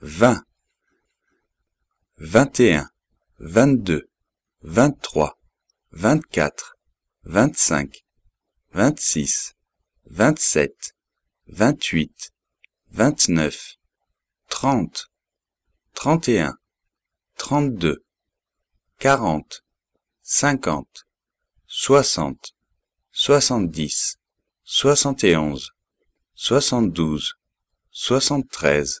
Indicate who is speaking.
Speaker 1: vingt, vingt et un, vingt-deux, vingt-trois, vingt-quatre, vingt-cinq, vingt-six, vingt-sept, vingt-huit, vingt-neuf, trente, trente et un, trente-deux, quarante, cinquante, soixante, soixante-dix, soixante et onze, soixante-douze, soixante-treize,